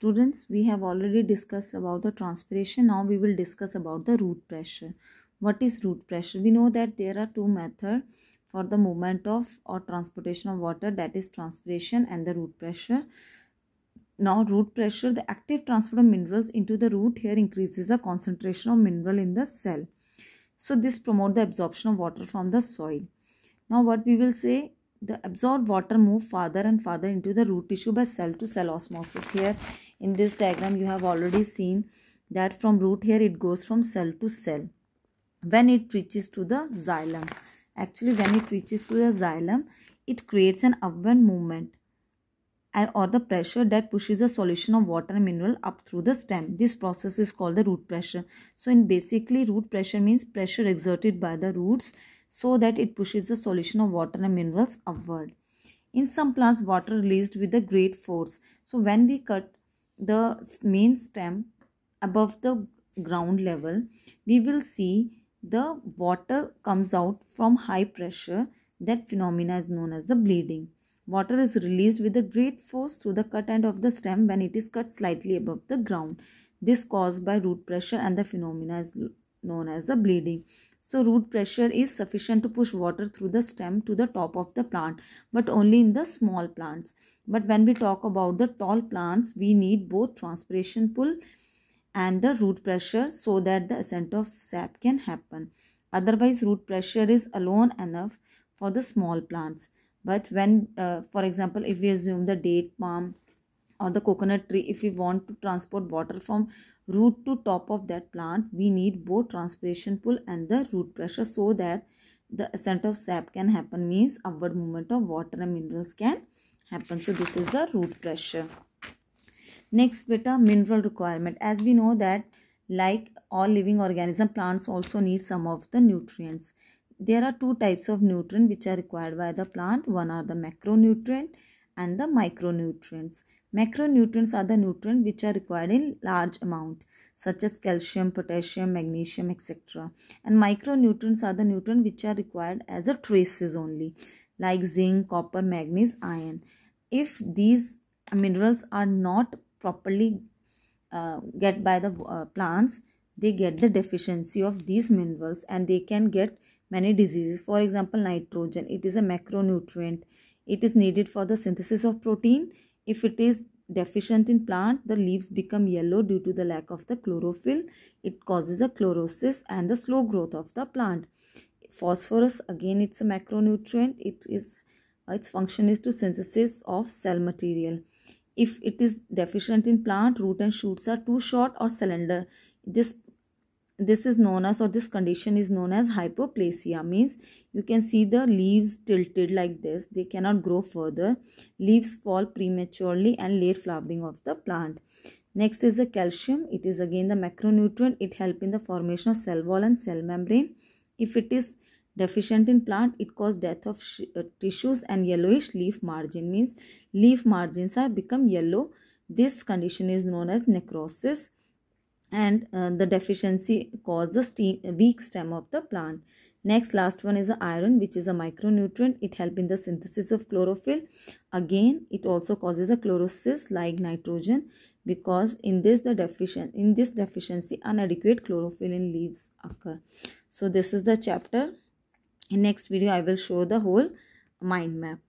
Students, we have already discussed about the transpiration. Now we will discuss about the root pressure. What is root pressure? We know that there are two methods for the movement of or transportation of water that is transpiration and the root pressure. Now root pressure, the active transport of minerals into the root here increases the concentration of mineral in the cell. So this promote the absorption of water from the soil. Now what we will say the absorbed water move farther and farther into the root tissue by cell to cell osmosis here in this diagram you have already seen that from root here it goes from cell to cell when it reaches to the xylem actually when it reaches to the xylem it creates an upward movement or the pressure that pushes a solution of water mineral up through the stem. This process is called the root pressure. So in basically root pressure means pressure exerted by the roots so that it pushes the solution of water and minerals upward. In some plants water released with a great force. So when we cut the main stem above the ground level we will see the water comes out from high pressure that phenomena is known as the bleeding water is released with a great force through the cut end of the stem when it is cut slightly above the ground this caused by root pressure and the phenomena is known as the bleeding so root pressure is sufficient to push water through the stem to the top of the plant but only in the small plants. But when we talk about the tall plants we need both transpiration pull and the root pressure so that the ascent of sap can happen. Otherwise root pressure is alone enough for the small plants. But when uh, for example if we assume the date palm or the coconut tree if we want to transport water from root to top of that plant we need both transpiration pull and the root pressure so that the ascent of sap can happen means upward movement of water and minerals can happen so this is the root pressure next beta mineral requirement as we know that like all living organism plants also need some of the nutrients there are two types of nutrient which are required by the plant one are the macronutrient and the micronutrients. Macronutrients are the nutrients which are required in large amount such as calcium, potassium, magnesium etc. And micronutrients are the nutrients which are required as a traces only like zinc, copper, magnesium, iron. If these minerals are not properly uh, get by the uh, plants, they get the deficiency of these minerals and they can get many diseases. For example, nitrogen, it is a macronutrient it is needed for the synthesis of protein. If it is deficient in plant, the leaves become yellow due to the lack of the chlorophyll. It causes a chlorosis and the slow growth of the plant. Phosphorus, again it's a macronutrient. It is, its function is to synthesis of cell material. If it is deficient in plant, root and shoots are too short or slender. This this is known as or this condition is known as hypoplasia means you can see the leaves tilted like this they cannot grow further leaves fall prematurely and late flowering of the plant next is the calcium it is again the macronutrient it help in the formation of cell wall and cell membrane if it is deficient in plant it cause death of uh, tissues and yellowish leaf margin means leaf margins have become yellow this condition is known as necrosis and uh, the deficiency cause the steam, weak stem of the plant next last one is iron which is a micronutrient it help in the synthesis of chlorophyll again it also causes a chlorosis like nitrogen because in this the deficient in this deficiency inadequate chlorophyll in leaves occur so this is the chapter in next video i will show the whole mind map